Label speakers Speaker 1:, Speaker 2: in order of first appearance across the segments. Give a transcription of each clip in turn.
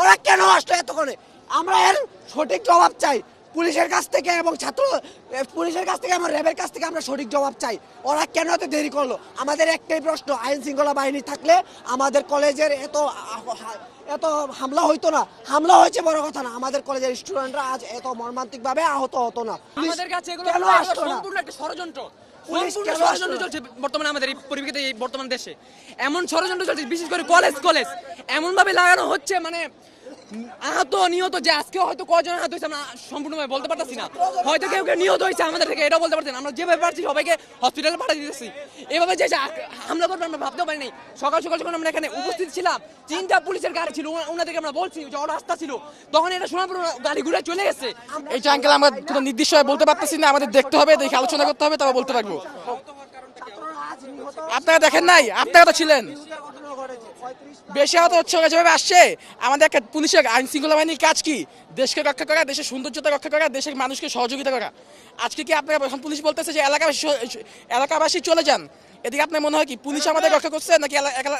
Speaker 1: ওরা কেন আসলো এতক্ষণে আমরা এর সঠিক জবাব চাই পুলিশের কাছ থেকে এবং ছাত্র পুলিশের কাছ থেকে আমরা র্যাবের কাছ থেকে আমরা সঠিক জবাব চাই ওরা কেন এত দেরি করলো আমাদের একটাই প্রশ্ন আইন শৃঙ্খলা বাহিনী থাকলে আমাদের কলেজের এত এত হামলা হইতো না হামলা হয়েছে বড় কথা না আমাদের কলেজের স্টুডেন্টরা আজ এত মর্মান্তিক ভাবে আহত হতো না আমাদের কাছে এগুলো সম্পূর্ণ
Speaker 2: একটা ষড়যন্ত্র চলছে বর্তমানে আমাদের বর্তমান দেশে এমন ষড়যন্ত্র চলছে বিশেষ করে কলেজ কলেজ এমন ভাবে লাগানো হচ্ছে মানে আহত নিহত যে আজকে হয়তো কজন আহত হয়েছে আমরা সম্পূর্ণভাবে বলতে পারতেছি না হয়তো কেউ কেউ নিহত হয়েছে আমাদের থেকে এটা বলতে পারছি না আমরা যেভাবে পারছি সবাইকে হসপিটালে পাঠিয়ে দিতেছি এভাবে যে হামলা করবে আমরা ভাবতেও পারিনি সকাল সকাল যখন আমরা এখানে উপস্থিত ছিলাম তিনটা পুলিশের গাড়ি ছিল ওনাদেরকে আমরা
Speaker 3: বলছি যে ওরা রাস্তা ছিল
Speaker 2: তখন এটা শোনার গাড়ি গাড়িগুলো চলে গেছে এই
Speaker 3: আঙ্কেল আমরা কোনো নির্দিষ্ট বলতে পারতেছি না আমাদের দেখতে হবে দেখে আলোচনা করতে হবে তবে বলতে পারবো আপনারা দেখেন নাই আপনারা তো ছিলেন বেশি হাত হচ্ছে ওরা যেভাবে আসছে আমাদের একটা পুলিশের আইন শৃঙ্খলা বাহিনীর কাজ কি দেশকে রক্ষা করা দেশের সৌন্দর্যতা রক্ষা করা দেশের মানুষকে সহযোগিতা করা আজকে কি আপনার এখন পুলিশ বলতেছে যে এলাকাবাসী এলাকাবাসী চলে যান এদিকে আপনার মনে হয় কি পুলিশ আমাদের রক্ষা করছে নাকি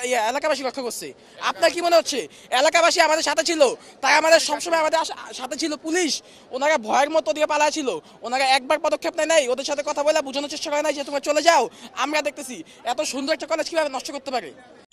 Speaker 3: ইয়ে এলাকাবাসী রক্ষা করছে আপনার কি মনে হচ্ছে এলাকাবাসী আমাদের সাথে ছিল তাই আমাদের সবসময় আমাদের সাথে ছিল পুলিশ ওনারা ভয়ের মতো দিয়ে পালা ছিল ওনারা একবার পদক্ষেপ নেয় নাই ওদের সাথে কথা বলে বোঝানোর চেষ্টা করে নাই যে তোমরা চলে যাও আমরা দেখতেছি এত সুন্দর একটা কলেজ কীভাবে নষ্ট করতে পারে